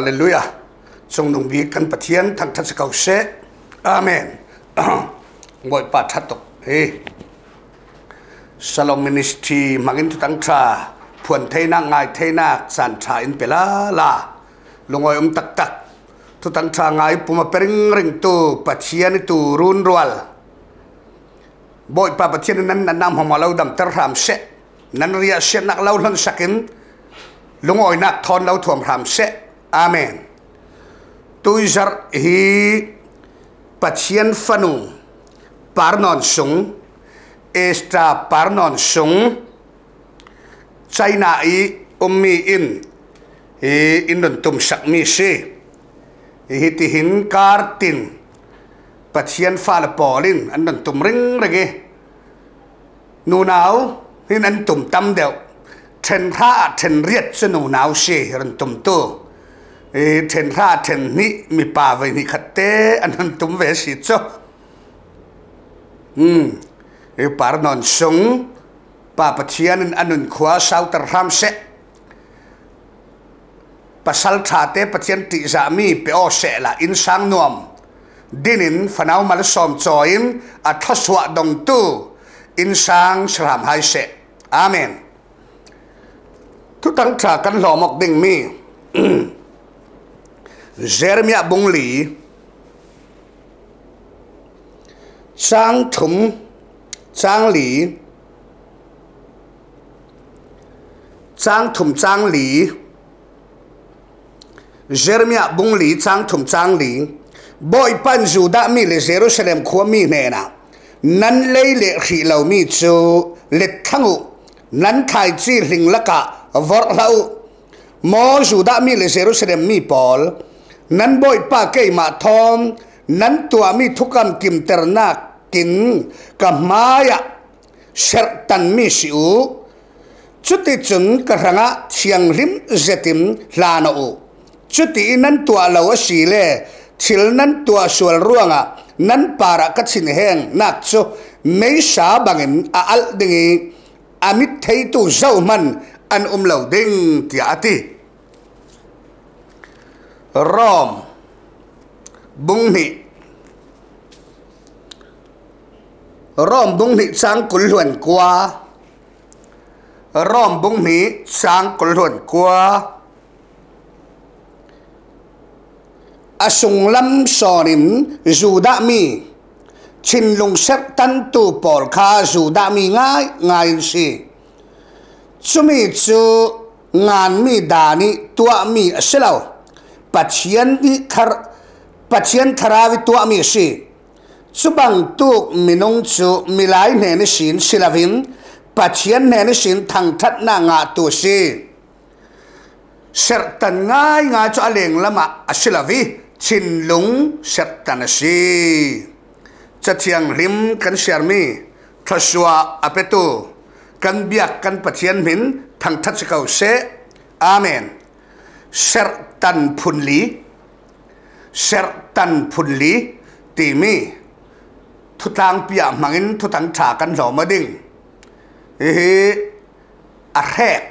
า a l l e l u j a h จงนุงบีกันปะเทียนทางทัศเกาเสอาเมนงวยปาทัดตกเฮ้สลอมินิสทีมังินทุตังชาพวนเทนางายเทนาสันชาอินเปลาลาลงอยอมตักตักทุตังชางายปุ่มเปริงริงตูปะเทียนตูรุนรวลบอยปาปะเทียนนั้นนั้นนำหอมเราดำเตร์ามเสนั้นเรียเสนักเล่าลันสักินลงอยนักทอนเ่าถ่วมรามเส Amen. Tui jar hi patien fanung parnon sung extra parnon sung China i ummi in hi indon tum sak mi si hi ti hin kar tin patien fa la polin an don tum ring rege nu nào hin an tum tam deu then tha then riết cho nu nào si ran tum tu เทนห้าเทนนี้มีป่าไว้นี่ขัดเตอันนั้นตุ้มเวสิจ๊ะอืมเอ้ป่านอนซงป่าปะเทียนอันนั้นขวาสาวตรามเสปัสลชาเตปะเทียนติจามีเปอเสะละอินสังนวมดินินฟนาวมาลสอมจอยนอัทสวะดงตูอินสังสรามไฮเสะอาเมนทุกทั้งจากันหลอมกดิ่งมี Jeremia bung li Trang thum Trang li Trang thum trang li Jeremia bung li trang thum trang li Boi pan dù đã mi le Jerusalem khua mi nè nà Nắn lấy lệ khỉ lâu mi chú Lịch thăng ụ Nắn thai chi hình lạ cả Vọt lâu Mô dù đã mi le Jerusalem mi bol nan boy pa ke ma thom nan tua mi thukam kim terna kin ka maya ser tan mi si u chuti chung ka ranga chiang rim zetim lana u chuti nan tua lo si le chil nan tua sual ruanga nan para ka chin heng nak chu mei sa bangin a al dingi amit thei tu zau man an um lo ding ti ati Rome, bung hi Rome bung hi sang cul luận qua Rome bung hi sang cul luận qua Asung lam sorim juda mi chin lung sep tan tu por kha juda mi ngay ngay si chumi chú ngan mi dani tua mi aselau ปัจเจียนนี่คารปัจเจียนคาราวิตัวมีสิสุบังตุกมินงจูมิลายเนนิสินศิลวินปัจเจียนเนนิสินทางทัดนางาตัวสิเสรตันง่ายงาจะเลงละมาศิลวิชินลุงเสรตันสิจะเทียงริมกันเสียมีทศวาอเปตุกันเบียกกันปัจเจียนมินทางทัดสกาวเซอาเมนเิรตันพุนลีเิรตันพุนลีตีมีทุตังปียมังินทุตังฉากันหลอมาดิ่งเฮ้อะแรก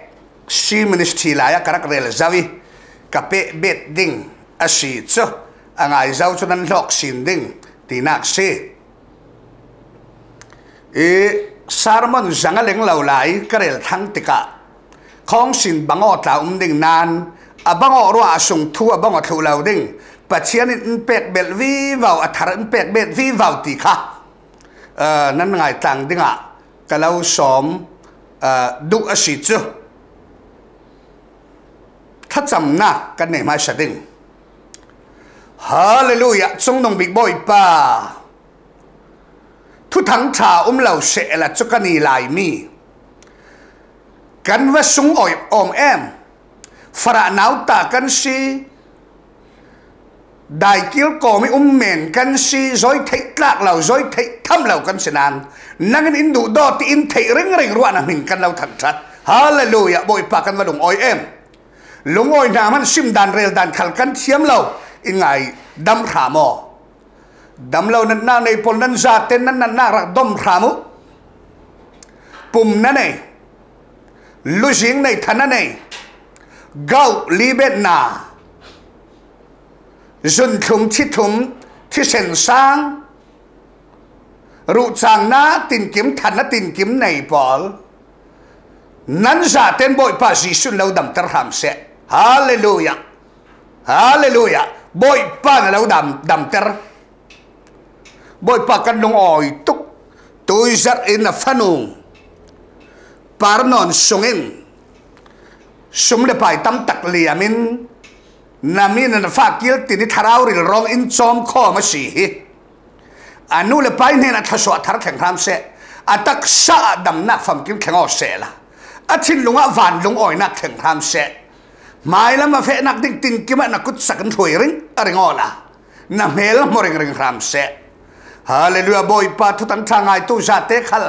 ซีมินิสทีลายกรักเรลซาวิกับเปเบ็ดดิ่งอาศิจซ์อ่งไอเจ้าชนั้นหลอกสินดิ่งตีนักเซเอสารมันสังเล็งเหล่าไหลกระเรลทั้งติกะของสินบังอตาอุ้มดิ่งนานอับบังออกรัวส่งทัวบังออกทูเหล่าดิ่งปัจเจียนอินเปดเบลวีวาอัธรินเปดเบลวีวาตีค่ะเอ่อนั่นไงต่างดิ่งอ่ะก็เราสมเอ่อดูอสิจูถ้าจำนะกันไหนี่ยมาสักดิ่งฮาเลลูยาจงนงบิ๊กบอยป้าทุกทั้งชาอุ้มเราเสีะละจุกนีลายมี กันว่าสูงอ่อยอมแอมอม phara náo ta căn si đại kiếu cổ mi um mền căn si rồi thấy lạc lầu rồi thấy thăm lầu căn si nan năng in Indu đó ti in thấy rừng rừng ruộng là mình căn lầu thẳng chặt hallelujah bội bà căn vào đồng ôi em lũng ôi nam hắn sim đàn rèl đàn khal căn chiếm lầu in ngài đâm thả mò đâm lầu nên na này pol nên ra tên nên na ra đâm thả mu pum na này lu giếng này thà na gạo li bét na dân thùng thi thùng thi sen sang rụ sang na tìm kiếm thần na tìm kiếm này bỏ nắn giả tên bội bà dì xuân lâu đầm tật hàm sẽ hallelujah hallelujah bội bà là lâu đầm đầm tật bội bà căn đông ỏi túc tôi giật in là phan ung par non sung in สมเด็จไปตั้มตักเลียมินนามินันฟากิลตินิทาราวริลรองอินจอมข้อมาสีอันนู้เลไปเนี่ยนะทศวรรษทารแข่งรามเสอัตักสะดำนักฟังกินแข่งออเสละอัทินลงอ่ะวานลงอ่อยนักแข่งรามเสหมายแล้วมาเฟนักดิ้งติงกิมันนักกุศกันถวยริงอะไรงอละนาเมลมอริงริงรามเสฮาเลลูยาบอยปาทุตันทางไอตูชาเตคัล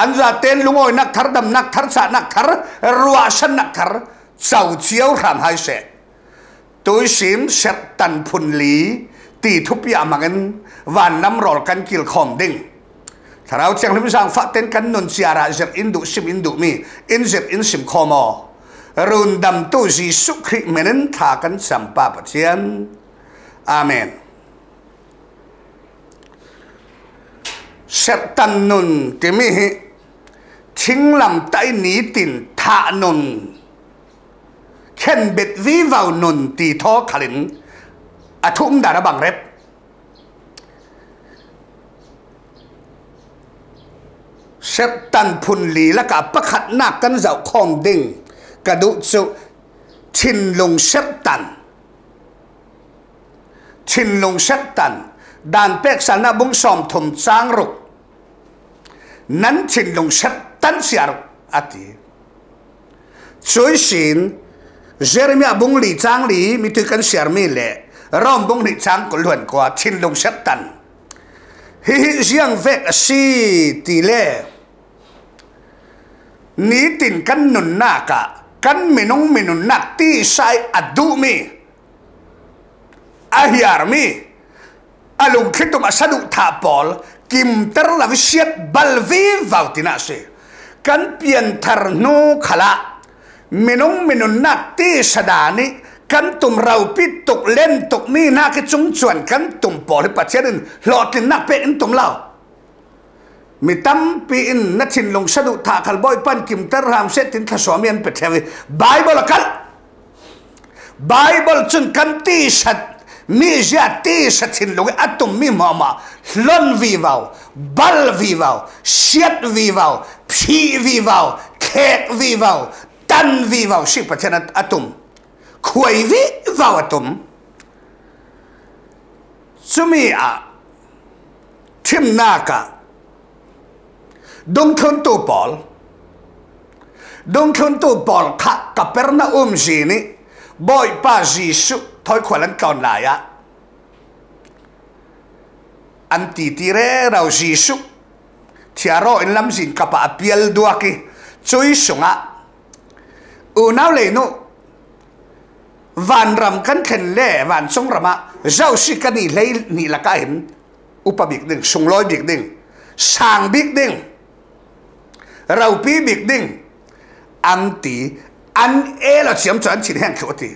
อันจะเต้นลุงโอยนักทาร์ดมนักทาร์สานักทาร์รัวชันนักทาร์สาวเชียวรำไ้เสะตัวสิมเสตันพุนลีตีทุบยามังินวันน้ำรอลกันกิลคอมดิ้งถ้าเราเชียงลิมสังฟักเต้นกันนุนเสียระเจอินดุสิมอินดุมีอินเจ็บอินสิมคอมอรุนดำตุ้สิสุขริเมนินทากันสัมปะปะเชียนอาเมนเสตันนุนีิมิทิ้งลำไตหนีตินทะนนเข็นเบ็ดวิวาวนนตีท้อขลินอทุ่มดาระบังเร็บเซพตันพุนลีและกับประคัดนักกันเจ้าคอมดิงกระดุจุชินลงเซพตันชินลงเซพตันด่านเป็กสันนบุงสอมถมจ้างรุก นั้นชินลงเซป tan siar ati chui shin jeremia bung li chang li mi tu kan siar mi le rom bung li chang ko luan qua thin lung sep tan hi hi jiang vek si ti le ni tin kan nun na ka kan minung minun nak ti sai adu mi ahiar mi alung khitum asadu tha pol kim ter la visiat balvi vào tina se กันเปลี่ยนทารนูขละมินุมินุนักตีสดานิกันตุมเราพิตุกเล่นตุกมีนาคจุงชวนกันตุมปอลปัจเจินหลอดินนักเป็นตุมเรามีตั้มปีนนัทินลงสะดุดถากลบอยปันกิมเตร์ามเซตินทศวมียนเป็ดเทวีไบเบิลกันไบเบิลจุนกันตีสัต mi ja te shatin loge atum mi mama lon vivao bal vivao shet vivao phi vivao khet vivao tan vivao shi patena atum khoi vi vao atum sumi a tim naka dong thon to pol dong thon to pol kha kaperna um jini boy pa jisu thôi khỏi lắng còn lại ạ anh tì tì rè rào gì súc thì à rồi lắm gì cả bà bia đua kì chui xuống ạ ừ nào lấy nụ vạn ram kan khen lệ vạn sông ram ạ rau si cái nì lấy nì là cái hình upa biệt đinh sông lôi biệt đinh sang biệt đinh rau pi biệt đinh anh tì anh ê là chiếm cho anh chỉ hẹn chỗ tì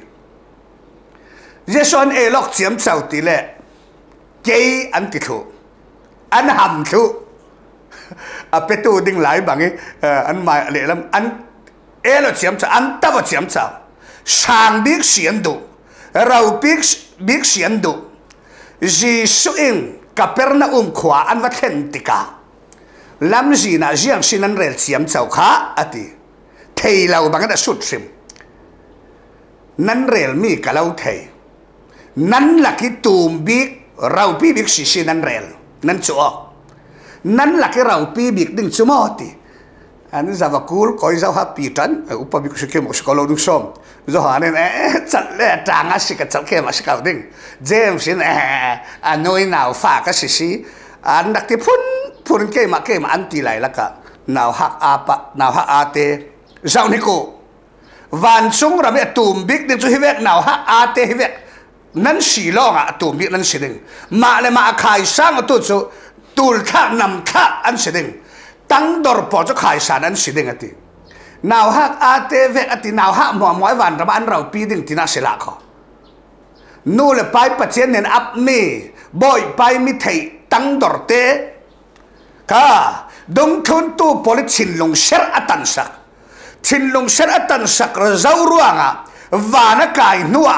ยซอนเอล็อกเสียมสาตีเล่เกอันติทุอันหำทุอ่ะเปตูดิ่งหลายบางอออันมาเลยลำอันเอล็อกเสียมสาอันตัวเสียมสาสางบิ๊กเสียนดูเราบิ๊กบิ๊กเสียนดูจีสุอินกับเปอร์นาอุมขวาอันวัดเห็นติกาลำจีน่าจียงสินันเรลเสียมสาขาอตีเที่ยวบางก็ได้สุดซิมนั่นเรลมีกับเราเที่ย là nan laki tumbik rau pi bik sisi nan rel nan chuo nan laki rau pi bik ding chumoti an zavakul koi zau happy tan upa bik suke mo skolo du som zo hanen e chal cái tanga sika chal ke ma sika ding jem sin e anoi nau fa ka sisi an nak ti phun phun ke ma anh ma lại là cả nào hak apa nau hak ate zau ni ko van chung ra me tumbik biết chu hi vek nào hak ate hi vek นั้นสีล่องอ่ะตัวมีนั้นสี่ึงมาเลยมาขายสร้างตัวจูตูลทัานำทัาอันสี่ึงตั้งดอร์ปอจะขายสารอันสี่ึงอ่ะทีนาวฮักอาเตเวอตินาวฮักหมอมวยวันระอันเราปีดึงที่น่าเสียลัก็ขนู่เลยไปปัจเจียนเนอัพมีบ่อยไปมิไทตั้งดอร์เตก้าดงทุนตู้พลิชินลงเชิดอัตันสักชินลงเชิดอัตันสักเราเจ้าร่วงอ่ะวานกายนัว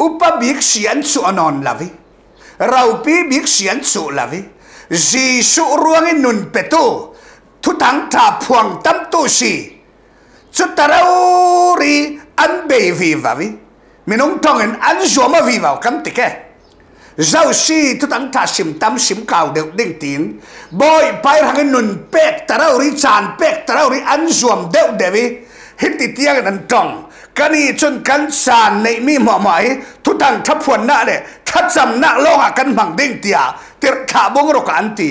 อุปบิกเสียนสุอนอนลาวิเราปีบิกเสียนสุลาวิจีสุร่วงนุนเปตุทุตังทาพวงตั้มตุสีจุตรารีอันเบวีวาวิมินุงทองินอันจวมวีวาวคันติเกเจ้าสีทุตังทาสิมตั้มสิมเก่าเด็กดิ่งตีนบอยไปหางนุนเป็กตรารีจานเป็กตรารีอันจวมเด็กเดวิฮิตติเตียงนันทองกันนี่จนกันสานในมีหมอหมายทุทังทับพวนน้าเนี่ยทัดจำนักโลหะกันหมังเด้งเตียเติดข้าบงรกอันตี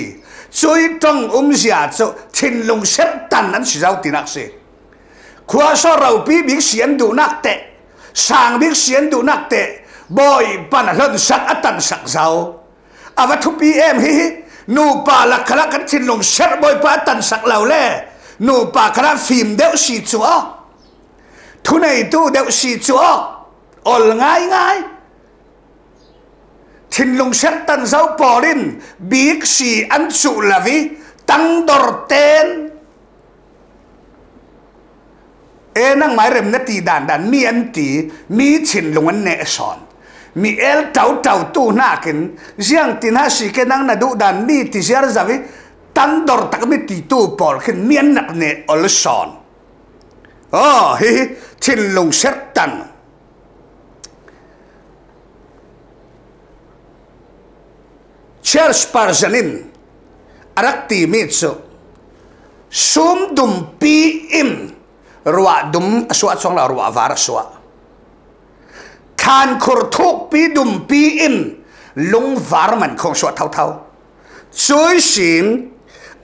ช่วยต้องอุ้มเสียจะชินลงเสตันนั้นสิเจ้าตินักสิขวาสเราปีบิกเสียนดูนักเตะสางบิกเสียนดูนักเตะบอยปันหลนสักอตันสักเจ้าอวัตุปีเอ็มฮินูป่าลักขละกันชินลงเสบอยปันตันสักเหล่าแล่นูป่าคณะฟิล์มเดวสีจัว thu này tu đều xì chúa ổn ngay ngay thìn lùng xét tần giáo bỏ lên biết xì ăn trụ là vì tăng đột tên ê năng mãi rem nét tì đàn đàn mi ăn tì mi thìn lùng ăn nẹ sòn mi el tàu tàu tu na kín riêng tin ha xì cái năng là đủ mi tì giar ra vì tăng đor tắc mi tì tu bỏ khiến mi ăn nặng nẹ ổn sòn 아, 히 틸롱 셋단. Charles Parzanin, arakti mitso, sum dum pi im, rua dum aswa song la rua var aswa. Kan kur thuk pi dum pi im, lung var man kong swa thao thao. Chui sin,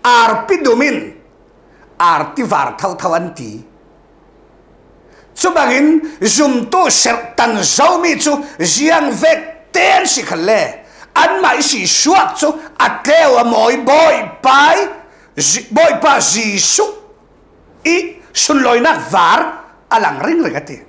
ar pi dumin, ar ti var thao thao an ti chu bagin zum tu ser tan zau mi chu jiang vek ten si khale an mai si suak chu à ateo à moi boy pai boy pa ji su i sun loinak var alang à ring regati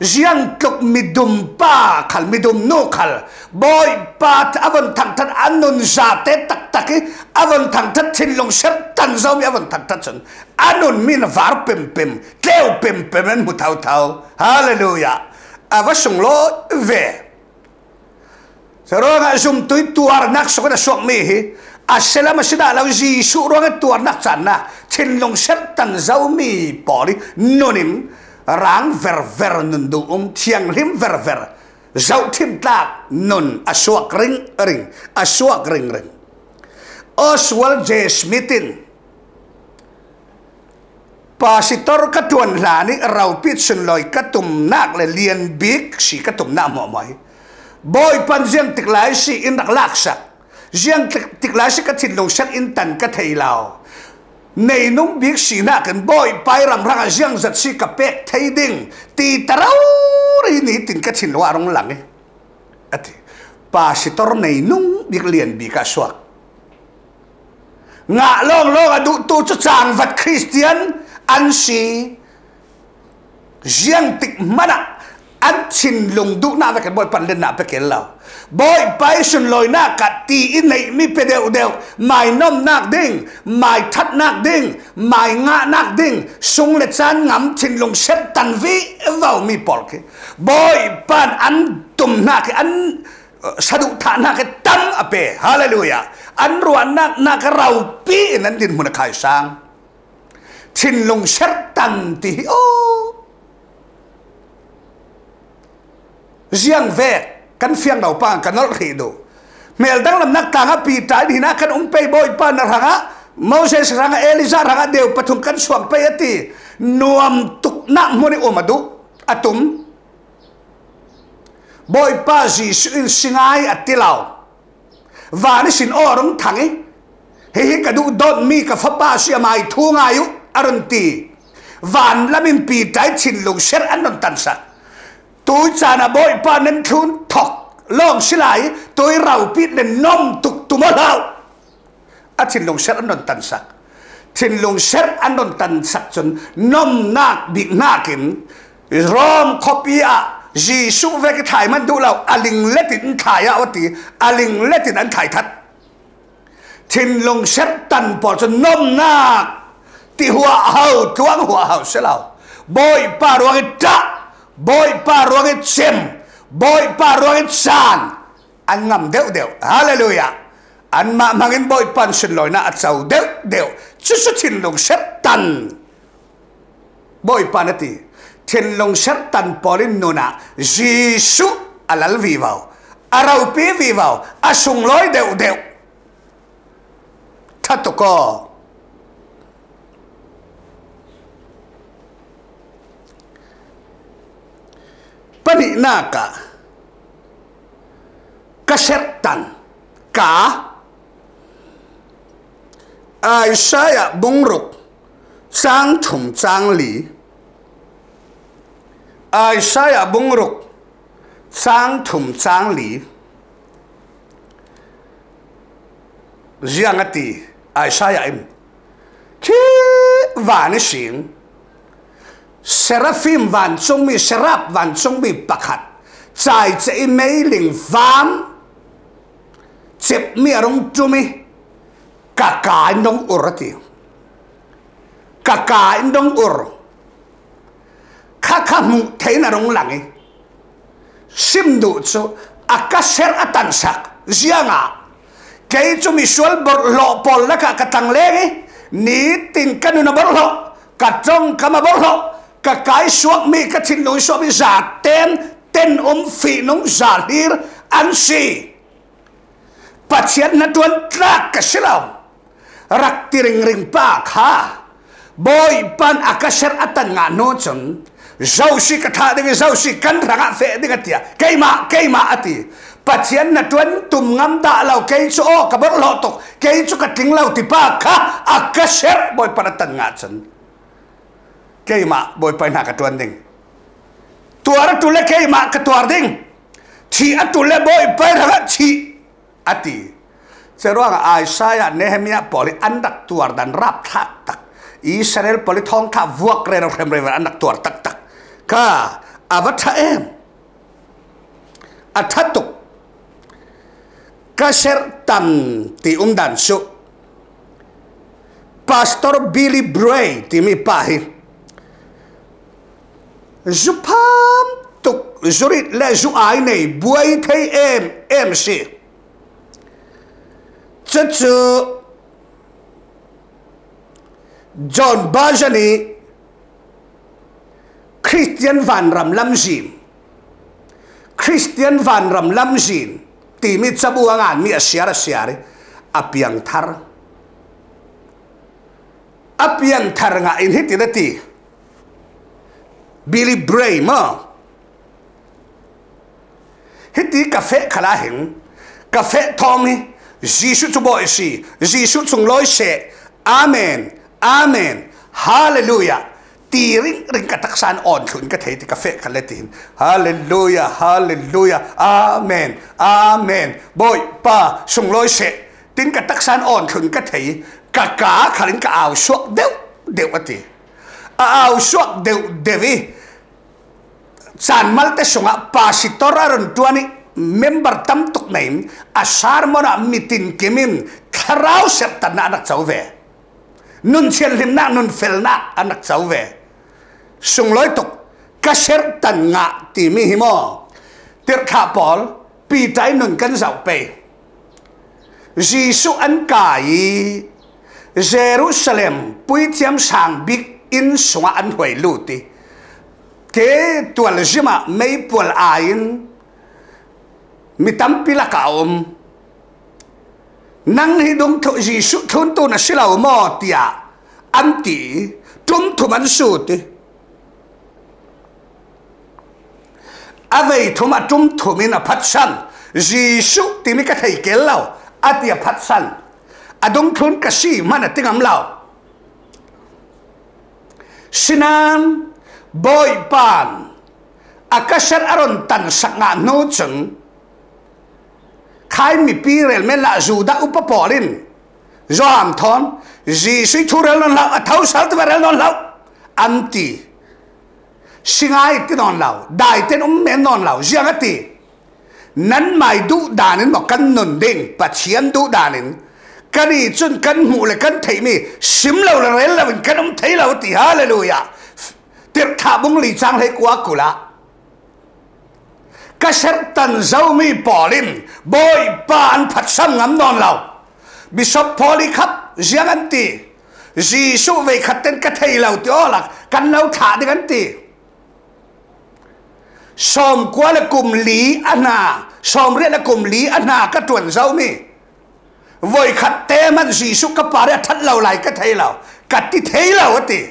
riang tlok midum pa khal midum no khal boy pat avon thang that anun za te tak tak avon thang that thin long sep tan zo mi avon thang that chun anun min var pem pem tleo pem pem en mutau thau hallelujah ava sung lo ve serong zum tui tuar nak so na sok mi hi aselama sida lo ji su rong tuar nak chan na thin long sep tan zo mi poli nonim rang ver ver nun du um thiang rim ver ver zau thim tak nun aswak ring ring aswak ring ring Oswald J. Smithin Pasitor katuan lani raupit sunloy katum nak le lian big si katum nak mo mai boy panjang tiklai si indak laksa jiang tiklai si katin lo sak intan kathailao nei nung bik si na kan boy pairam ranga jiang zat si kapek thai ding ti tarau ri ni tin ka chin wa rong lang e ati pa si tor nei nung bik lien bi ka swak nga long long adu tu chu chang vat christian an si jiang tik mana อันชินลงดุน่าไปกันบ่อยปันเล่นหนาไปเกลเราบ่อยไปชนลอยหน้ากัดตีอินในมีเปเดียวเดียวไม่น้อมนักดิ้งไม่ทัดนักดิ้งไม่งะนักดิ้งสุงเลจันงำชินลงเช็ดตันวีเว้ามีปอลกบ่อยปันอันตุ่มนักอันสะดุฐานักตั้งอเปฮาเลลูยาอันรวนนักนักเราปีนั้นดินมุนขายสังชินลงเช็ดตันตีโอ้ jiang ve kan fiang dau pang kan nol khi do mel dang lam nak tanga pi ta di na kan ung pei boy pa nar hanga moses ranga eliza ranga deu patung kan suang pe ati nuam tuk na moni omadu um atum boy pa ji sin singai atilau vani sin orong thangi he he kadu don mi ka fapa si mai thunga yu arunti van lamin pi tai chin lung ser anon tansak ตัวจานาบอยปานันทุนถกลองสิไหลตัวเราพิษเนนมตุกตุมาเราอาทินลงเสร็จอันนนตันสักทินลงเสร็จอันนนตันสักจนน้อมนักบินากินรอมคอปีอาจีสุเวกถ่ายมันดูเราอลิงเลตินถ่ายอวติ อลิงเลตินอันถ่ายทัดทินลงเสร็จตันปอจนน้อมนักที่หัวเฮาทวงหัวเฮาเสียเราบอยปารวงจ้า bôi pa ruang in chim bôi pa ruang in chan an ngam deu deu hallelujah an ma mangin bôi pan sin loi na at sau deu deu chu chu thin long sep tan bôi pan ati thin long sep tan polin nuna jisu alal vi vào arau pi vi vào asung loi deu deu thatoka pani na ka kaset tan ka ai sa ya bung ruk sang thum sang li ai sa ya bung ruk sang thum sang li giang ati ai sa im chi vạn sinh Seraphim van chung mi serap van chung mi pakhat chai che mei ling van chep mi arong tumi ka ka indong urati ka ka ur kakamu kha mu thein arong langi sim du chu aka ser atan sak zianga ke chu mi sual bor lo pol la katang le ni tin kanu na bor lo ka kama bor cả cái suốt mi cái thịt núi so với giả tên tên ôm phì nóng giả đi ăn xì bà chiến nó tuân ra cả xí lòng rắc tì rình rình bà khá bôi ban akasher atan ngã nô chân rau xì cả thả đi cái xì cắn ra ngã phê đi cái tìa cây mạ cây mạ ati bà chiến nó tuân tùm ngắm đạ lâu cây chỗ cả bớt lộ tục cây chỗ cả tính lâu thì bà khá akasher à bôi ban atan ngã chân kei ma boi pai na ka tuan ding tuar tu le kei ma ka tuar ding thi a tu le boi pai ra ka thi ati ceruang ai saya nehemia poli andak tuar dan rap tak tak israel poli thong tha vuak re ra rem re andak tuar tak tak ka avatha em athatuk kasher tang ti umdan su pastor billy bray ti mi pahit giúp phám tục dù rít lệ dù ái này buổi thấy em em xì chất chứ John Bajani Christian Van Ram Lam Jin Christian Van Ram Lam Jin tì mi chấp uang an mi asiara siari apiang thar apiang thar nga in hiti na tì บิลลี่เบรย์มาฮิตกาแฟคลาหิงกาแฟทอมนี่ยิสุตุบอยสีจิสุทุงลอยเซอามนอามนฮาเลลูยาตีริงริงกระตักสันอ่อนขุนกระเทยตีกาแฟคลาตินฮาเลลูยาฮาเลลูยาอามนอามนบอยป้าสุงลอยเซตินกระตักสันอ่อนขุนกระเทกะกาคาลินกะเอาชัวเดวเดวมาที a au suak deu devi san malte sunga pasitora ron tuani member tam tuk naim a sarmona mitin kimin kharau sep tana anak chauve nun chen lim na nun fel na anak chauve sung loi tuk ka ser tan nga ti mi himo tir kha pol pi tai nun kan zau pe Gisu an kai Jerusalem pui thiam sang big in sunga an hoi lu ti ke tual jima mei pul ain mi tam pila ka nang hi dong tho ji su thun na silau mo tia an ti tum thu man su ti avei thum a tum thu min a phat san ji su ti mi ka thai kel lau atia phat san adong thun ka si mana lau sinan boy pan akasar aron tan sak nga no chung khai mi pi rel men la zu da upaporin zoam thon ji sui thurel non lau athau sal tu rel non lau anti singai ti non lau dai ten um men non lau jiang ati nan mai du danin mo kan nun ding chien du danin cái đi chun cái mù là cái thấy mi sim lâu là lấy là mình cái ông thấy lâu thì ha là lùi à tiệc thả bông lì trang hay quá cù lạ cái sét tần dâu mi bỏ lên bôi ba ăn phật sâm ngắm non lâu bị bishop đi khắp riêng anh tì gì số về khát tên cái thầy lâu tiêu là cái lâu thả đi anh tì som quá là cùng lý anh à som riết là cùng lý anh à cái tuần dâu mi vậy khát té mất gì số cấp bà đấy thắt lâu lại cái thấy lâu cắt đi thấy lâu thì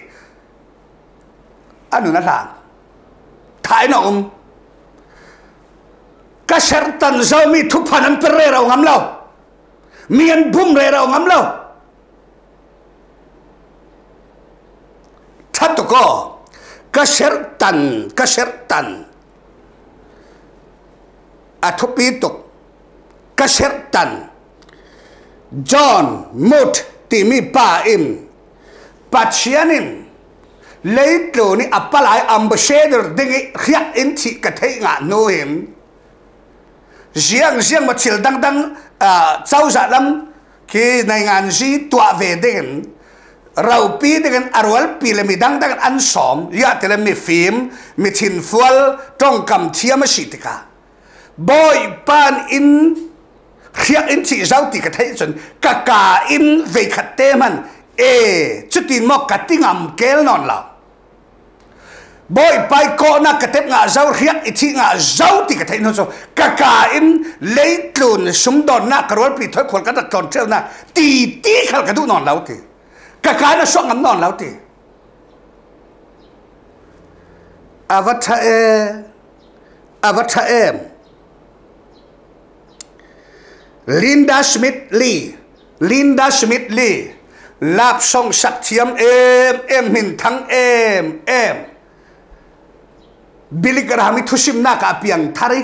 anh nói rằng thái nó ông cái sản tần giờ mi thúc phản ăn bê rau ngắm lâu miền bùm rê rau ngắm lâu thắt tụ co cái sản tần cái sản tần à thúc bí tục cái sản tần John Mut Timi Paim Pachianim Leitlo ni apalai ambasador dingi khiat inti kathai nga nuhim Ziang ziang machil dang dang Chau za lam Ki nai ngan zi tua ve dingin Rau pi dingin arwal pi le mi dang dang an som Ya tele mi fim Mi tin fual Tong kam tia masitika Boy pan in Boy pan in khia in chi zau ti ka thai chun ka ka in ve khat te chút tin chutin mo tiếng tingam kêu non la boy pai ko na cái tep ngã zau khia i chi nga zau ti ka thai no so ka ka in lei tlun sum don na karol bị thôi khol cái ta ton treo na ti ti khai cái đu non lau ti ka ka nó so ngam non lau ti avatha e avatha em à, Linda Smith Lee. Linda Smith Lee. ลาบส่งสักเทียมเอ็มเอ็มหินทั้งเอ็มเอ็มบิลิกรามิทุชิมนักอาเปียงทารี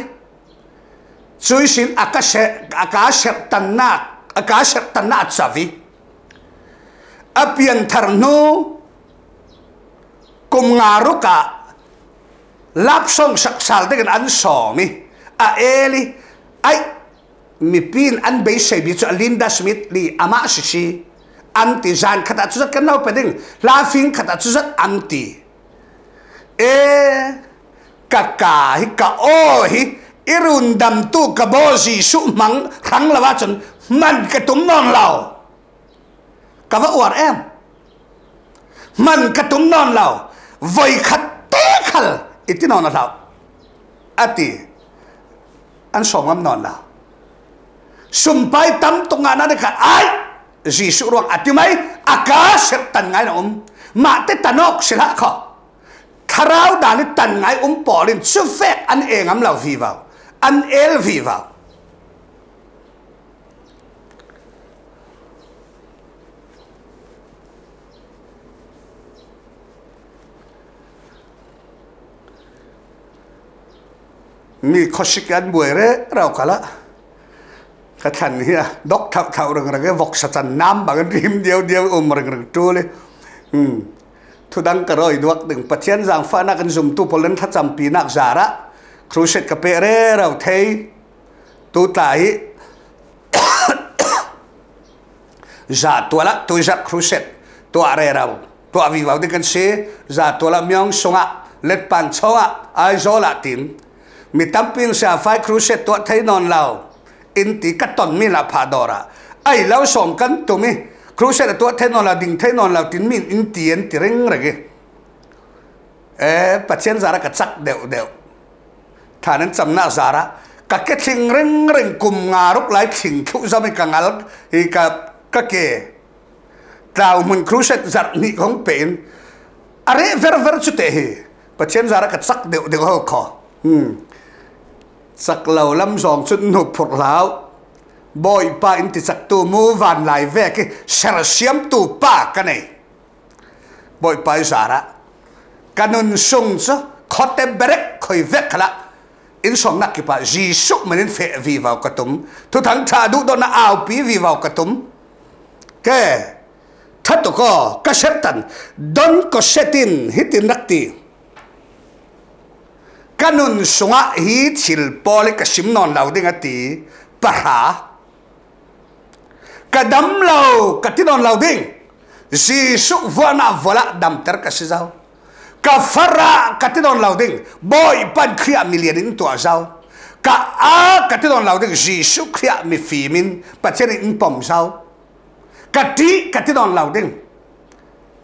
ช่วยสินอากาศอากาศตันนักอากาศตันนักสวีอาเปียงทารนูกุมงารุกะลาบส่งสักสัลเด็กนั้นสองนี่อาเอลีไอ mipin an be se bi chu Linda Smith li ama si si anti zan khata chu zat kan nau peding laughing khata chu zat anti e kaka hi ka o hi irun dam tu ka bo ji su mang khang lawa chon man ka tum non lao ka va war em man ka tum non lao voi khat te khal itin on lao ati an songam non lao สุ่มไปตั้มตรงงานนั้นค่ะไอ้ริสุรวงอาทิตย์ไหมอากาศเสตันไงนะอมมาเตตนกศิลาข้อคราวดานิตันไงอมปอลินชุเฟกอันเองอัมเราวีวาวอันเอลวีวาวมีข้อสิกันบุเอเรเราขละ cái thằng kia đốc thạo thạo rằng là cái vọc sạch nam bằng cái điều điều ôm mà rằng trôi lên ừ. thu đăng cả rồi đuốc đừng bắt chén rằng pha nạc dùng tu polen thắt chầm pí nạc ra khru sệt cà rau thấy tu tải giả tua lắc tôi giặc khru sệt rau tua vì vào đến cái xe giả tua lắc miang sông ạ lết bàn châu ai gió lạ mi tâm pin sẽ phải khru sệt thấy non lào in ti ka ton mi la pha ra, ai lo som kan tu mi cru se tu the non la ding the non la tin min in ti en ti reng re ge e patien zara ka chak deu deu thanen chamna zara ka ke thing reng reng kum nga ruk lai thing thu za mi ka ngal hi ka ka ke tao mun cru se zar ni khong pen are ver ver chu te hi patien zara ka chak deu deu ho kho hmm sắc lầu lâm dòng chút nụ phục lão bội ba in thì sắc tu mu vàn lại về cái sờ xiêm tu ba cái này bội ba giả ra cái kanun sung chứ khó tem berek khơi vét khla in song nắc kipa Jesus mà nên phệ vì vào cái túm thu thắng cha đủ đó na ao pí vì vào cái túm cái thật đó có cái sét tần don có sét tin hit in nắc tiền kanun sunga hi thil pole ka sim non lo ding ati para kadam lo ka ti non lo ding ji su vana vola dam ter ka si zao ka fara ka ti non lo ding boy pan khia million in to zao ka a ka ti non lo ding ji su khia mi fi min pa cheri in pom zao ka ti ka ti non lo ding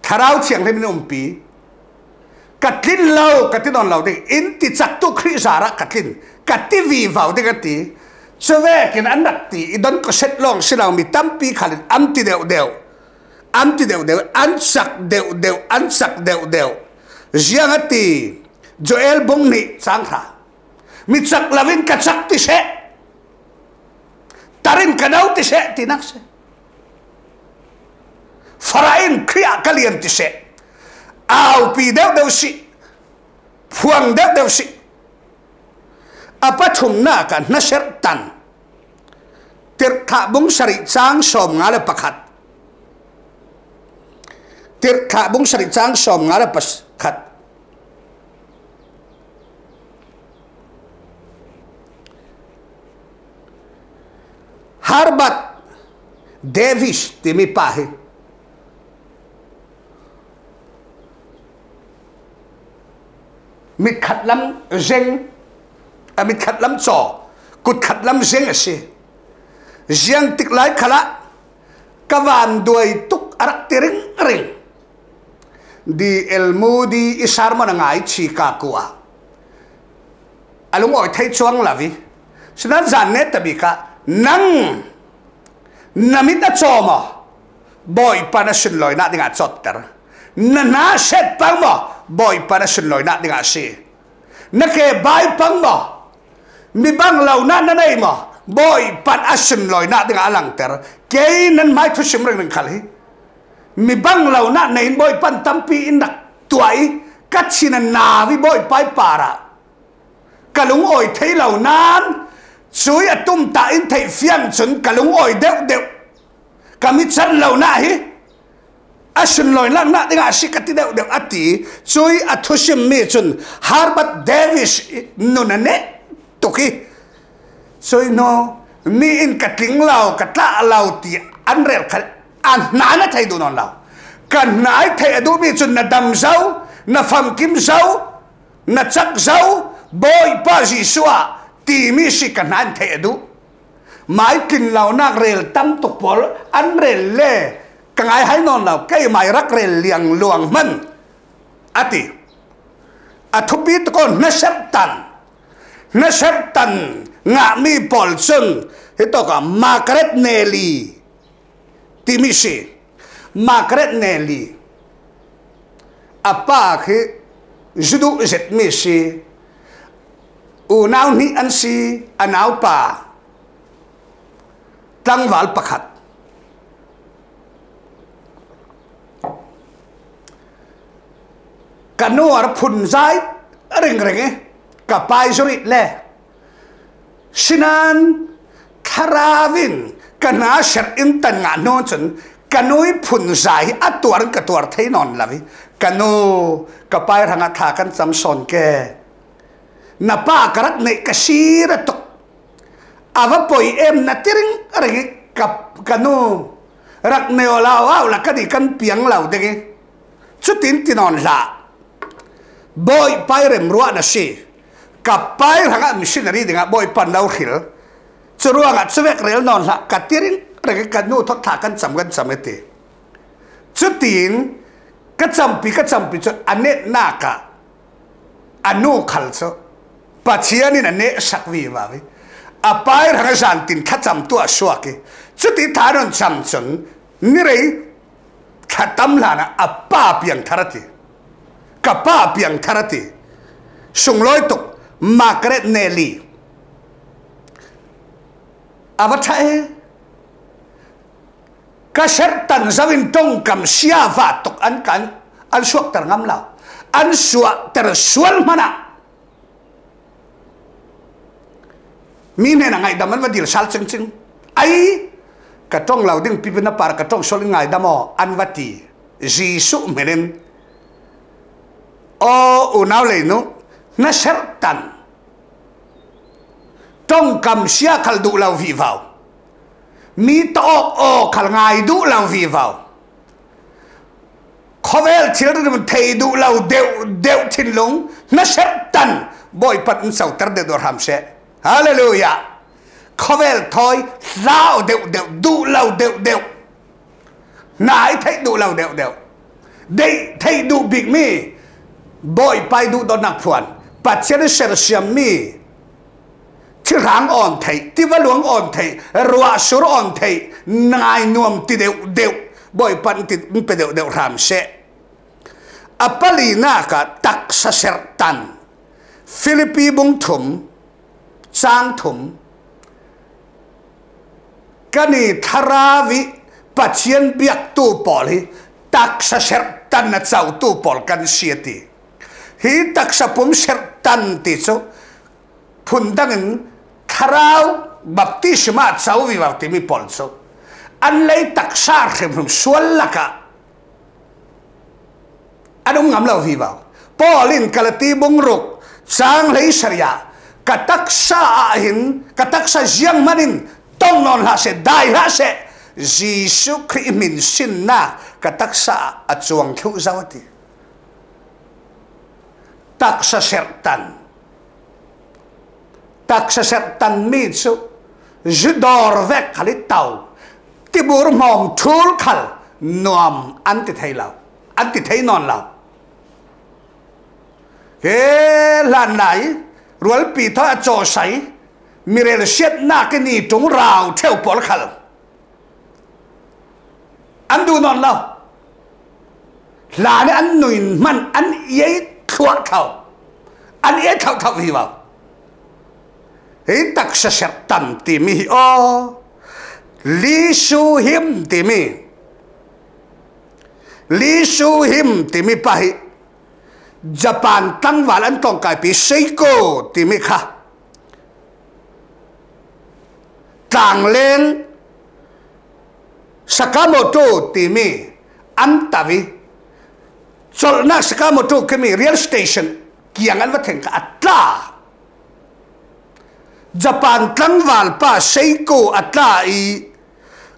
tharau chiang le min um pi katlin lo katin on lo ding in ti chak tu khri sara katlin katti vi vào ding ati chuve kin anak ti idon ko set long silaw mi tampi khalin am ti deu deu am ti deu deu an sak deu deu an sak deu deu jiang ati joel bong ni chang kha mi chak lavin ka chak ti se tarin kanau ti se ti nak se farain khria kalian ti se au pi deu deu si phuang deu deu si apa thum na ka na sher tan tir kha bung sari chang som nga le pakhat tir kha bung sari chang som nga le pakhat harbat devish timi pahit mít khát lắm reng à mít khát lắm trò cút khát lắm reng à xí riêng tích lái khá lạ cá vàn đuôi túc arak à tiếng ring di à elmu đi isar mà ngai chỉ cả cua alung à, oi thấy chuông là vì sina zanne tabika nang namita choma boy pana shin loina dinga chotter na na shet pangmo boy pana sin loi na dinga si na ke bai pang ma, mi bang lau na na nei mo boy pan asin loi na dinga alang ter ke nan mai thu sim reng khali mi bang lau na nei boy pan tampi in nak tuai cắt xin na vi boy pai para cả lúng ổi thấy lầu nan suối ở tung ta in thấy phiền chuẩn cả lúng ổi đeo đeo cả mít chân lầu na hi a sin loi lak na tinga si kati deu deu ati chui a thusim mi chun Harvard Davis nunane tuki chui no mi in katling lao katla lao ti anrel khat an na na thai du non lao kan na ai thai adu mi chun na dam zau na pham kim zau na chak zau boy pa ji suwa ti mi si kan han thai adu mai kin lao nak rel tam tok pol an rel le càng ai hai non lo cái mai rak re liang luang man ati à a à thupi to ko na sep tan na sep tan nga mi pol thì hito ka margaret nelly timishi margaret nelly à apa khi judu zet mi u nau ni an si an au pa tlang wal pakhat กันนัวรพุนใจเริงเริงเอกับไปสุริเล่ฉินั้นทราวินกันอาเชอินตันงานนนจนกันนุยพุนใจอัตัวรงกับตัวทท่นอนละวิกันนูกับไปทางอาากันจำสอนแกนับปากรัดในกชีระตกอาวปอยเอ็มนัติริงอะไรกับกันนูรักเนวลาวาวลักดีกันเพียงเหล่าเด็กชุดทินตินอนละ boy pai rem ruwa na si ka pai hanga missionary dinga boy pan nau hil churwa nga chuwek rel non la katirin rege kanu thot tha kan cham gan cham eti chutin ka champi ka champi chu ane na ka anu khal chu pachianin ane sakwi wa vi a pai hanga san tin kha cham tu aswa ke chuti tharon cham chun ni rei khatam lana a pa piang tharati kapa piang karate sung loi tok makret neli avatha e ka shertan zawin tong kam sia va tok an kan al suak tar ngam la an suak ter sual mana mi ne na ngai daman va dil sal ching ching ai ka tong lau ding pipi na par ka tong sol ngai damo an vati jisu menen ô ô nào lấy nó nó sét tan. trong cầm xia khal đủ lao vi vào mi to ô khal ngay đủ lao vi vào khó chiều đó được thầy đủ lao đều đều thiên lúng nó sét tan. bồi bật sau tật để đồ ham sẽ hallelujah khó vel thôi lao đều đều đủ lao đều đều nãy thấy đủ lao đều đều đây thấy đủ bị mi บ่อยไปดูดอนนักพวนปัจเจริเเสรเสียมมีที่รางอ่อนไทยที่ว่าหลวงอ่อนไทยรัวสุรอ่อนไทยนายนวมติเดียวเดียวบ่อยปันติดมัไปเดียวเดียวรามเสอัปลีนากะตักสเสรตันฟิลิปปีบุงถุมจางถุมกันีทราวิปัจเจียนเบียกตู้ปอลตักสเสรตันนะเจ้าตู้ปอลกันเสียทีฮีตักสะพุมเสรตันติสุพุนดังนั้ทาราวบัพติสมาสาววิวัติมิพอลสุอันเลยตักสาร์เขมุมส่วลละกะอันงามเลววิวาลพอลินกะลตีบุงรุกจางเลยสีิยากตักสาหินกตักสาจียงมันินต้องนอนหาเสได้หาเสจีสุคริมินสินนากตักสาอจวงคิวจาวตี tak sa sertan. Tak sa sertan mitsu, jidor vek halit tau, tibur mong thul khal, nuam anti thay lau, anti thay non lau. Ke lan nai, rual pi tho a cho sai, mirel siet na ke ni tung rao theo pol khal. Andu non lau. Là nó anh nùi mạnh anh ấy chuat anh ấy thâu thâu hi vào ấy tắc sẽ sẽ tầm tỉ mi ô lý su him tỉ mi lý su him tỉ mi bài Japan tăng vào anh tông cái bị Seiko tỉ mi khá tăng lên Sakamoto tỉ mi anh ta vì Sol nak sekarang motor kami real station. Kiangan wateng ke atla. Japan tlang wal pa seiko atla i.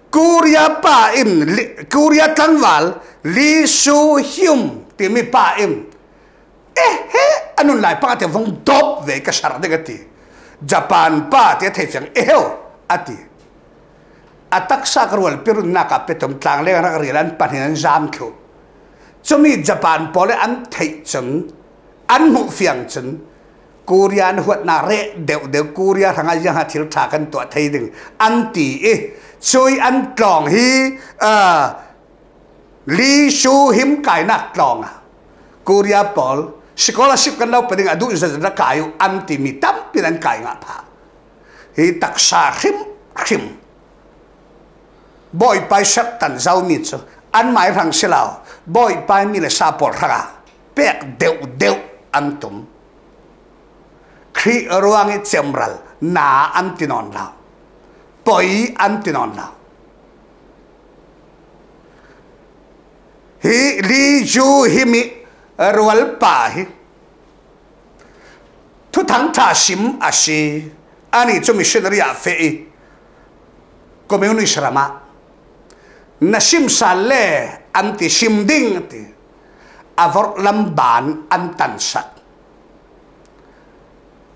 Korea pa im. Korea tlang wal. Li su hium. Timi pa im. Eh he. Anun lai pang ati vong dop ve kasar de gati. Japan pa ati ati fiang eheo eh, ati. Atak sakar wal pirun naka petum tlang lega nak rilan panhinan zamkyo. chúng chumi japan pole an thei chung an mu fiang chung Korea huat na rẻ đều đều korea thanga ya ha thil tha kan to thei ding an ti e chui an tlong hi lý li shu him nát na à, korea pol scholarship kan lau pading adu za ra kayu an ti mi tam pinan kai nga pha hi taksa khim khim boy pai sak tan zau mi chu an mai rang silao boy pai mi le sa por kha pek deu deu antum kri ruang chemral na antinon la poi antinon la hi li ju hi mi rual pa hi thu thang tha sim a si ani chu mi shin ria fe i komeuni shrama nasim sale anti simding ti avor lamban antansak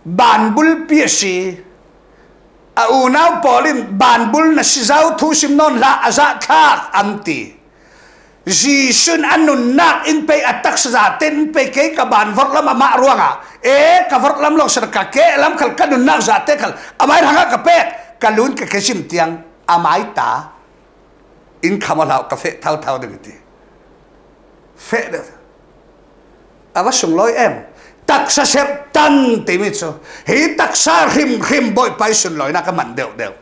banbul piesi aunaw polin banbul na sizaw tusim non la azat anti Jisun anun na inpay atak sa atin inpay kay kaban vor lam ama ruanga e kavor lam lo sir kake lam kal kanun na sa atin kal amay hanga kapet kalun kakesim tiang amay ta อินขมลาวกาแฟเท่าเท่าเดิมทีเฟะเด้อรอาวสุงลอยเอ็มตักซะเซ็ปตันทีมิชฮีตักซาริมริมบอยไปสุงลอยนักมันเดียวเดียว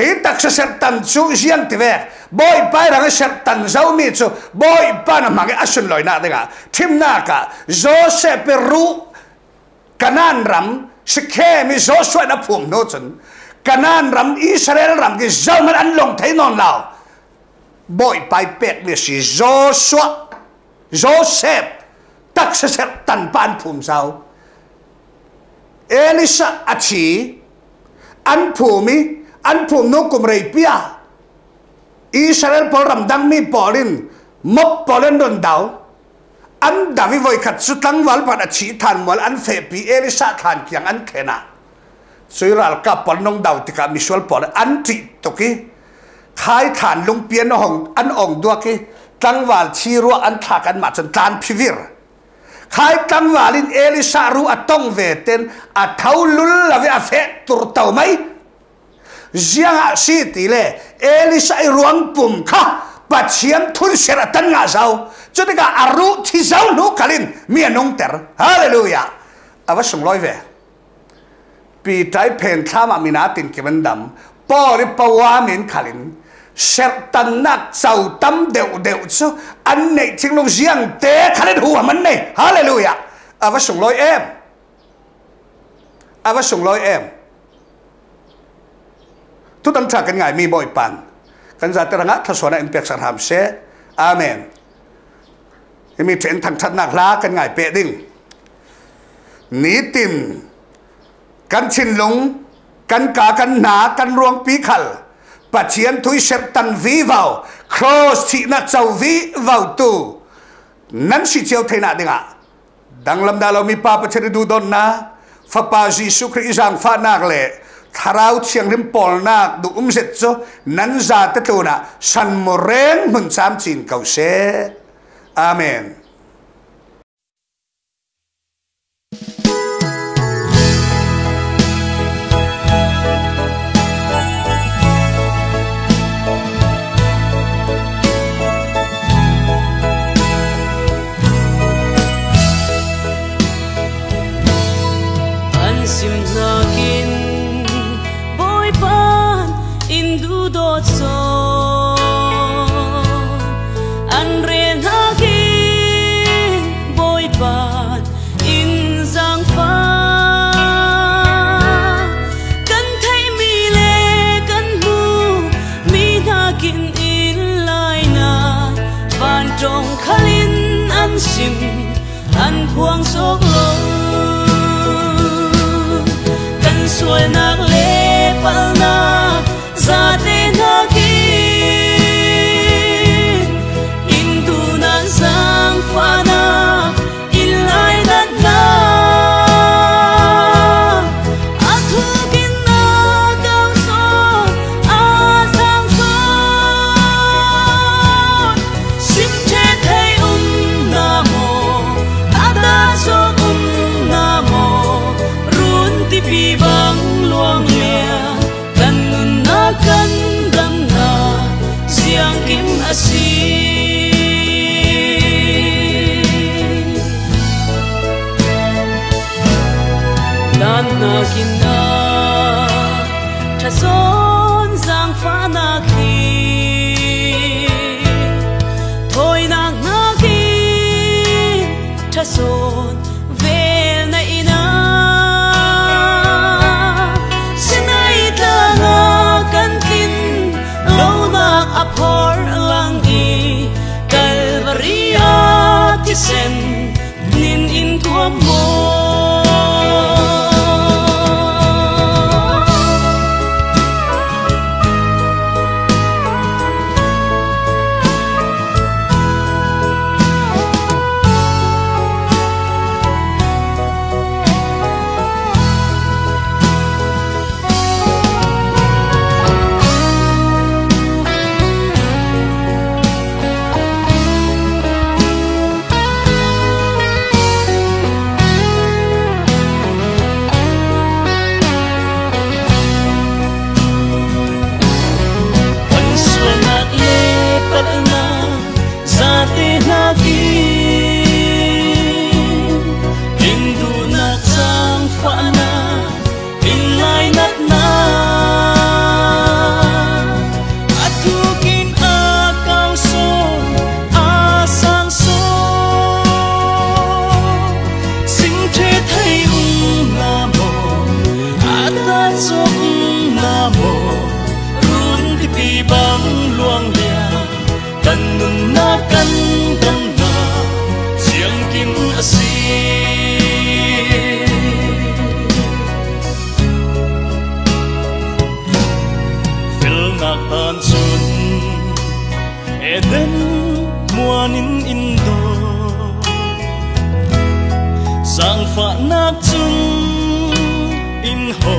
ฮีตักซะเซ็ปตันซูเซียนทีเวบอยไปรังเซ็ปตันเจ้ามิชบอยไปานมังเอสุงลอยนักเดียะทีมนักกาโจเซปรูกานันรัมสิเคมิโจสวยนับผมโนจนกานันรัมอิสราเอลรัมกิเจ้ามันอันลงเทนอนลาวบอยไปเป็ดเวสิโจชัวโจเซฟตักเสร็จตันปานผุมเซาเอลิสอาชีอันผูมิอันผูมนกุมเรียปยาอิสราเอลพอรำดังมีปอลินมบปอลินโดนดาวอันดาวิวอยขัดสุดตั้งวัลปันอัาชีทานววลอันเฟปีเอลิสทานเกียงอันเทนาสุรัลกับปอลนงดาวติกามิสวลปอลอันติตุกีขายฐานลงเปียนองอันองดวกิตั้งวานชีรัวอันถากันมาจนกานพิวิรขายตั้งวาลิน เอลิซารูอตองเวเตนอัทาาลุลละเวอเฟตุรเต่าไหมเจีางอาชีตีเลยเอลิซาอรวงปุ่มค่ะปัจเิียมทุนเสรตันงาเจ้าจนกาอารุที่เจ้าหนูกลินมีนงเตอร์ฮาเลลูยาอาวสุงลอยเวปีไตเพนทามามินาตินเก็ันดำปอริปวามินขลินเสร็ตันนักเาวตั้มเดียวเดียวซะอันนี้จึงลงเสียงเตะเขาหัวมันเนี่ยฮาเลลูยาอาวสุงลอยเอ็มอาวสุงลอยเอ็มทุกตั้งใจกันไงมีบ่อยปันกันจะตระหนักทศวรรษอินเปียกสารามเสอาเมนยังมีเทรนทางชัดนักลากันไงเป็ดดิ้งนีตินกันชินลงกันกากันหนากันรวงปีขัลปัจเจียนทุยเชปตันวีวาวครอสที่นัดเจ้าวีวาวตูนั้นสิเจ้าเทนาเดงะดังลำดาเรามีป้าปัจเจริดูดอนนะฟะปาจีสุคริจังฟานักเล่ทาราวเชียงริมปอลนักดูอุ้มเสร็จจนั้นจาตตัวนะสันโมเรงมุนสามจินเกาเซอาเมน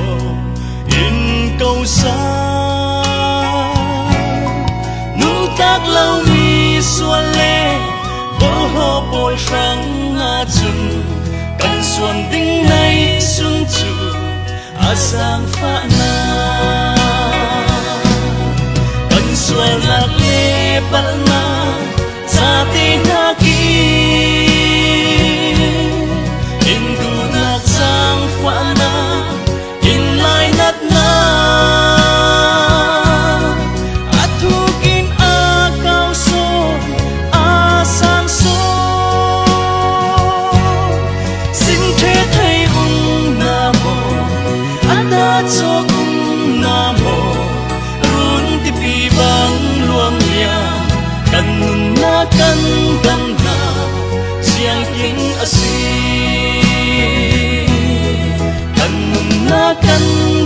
câu xa 願告生。Nụ tác lâu mi xua lê vỡ hô bồi răng ngà chừng Cần xuân tinh nay xuân chủ À sang phá na Cần xuân lạc lê bắt na xa tinh nạc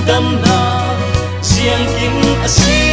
tâm là riêng kim a si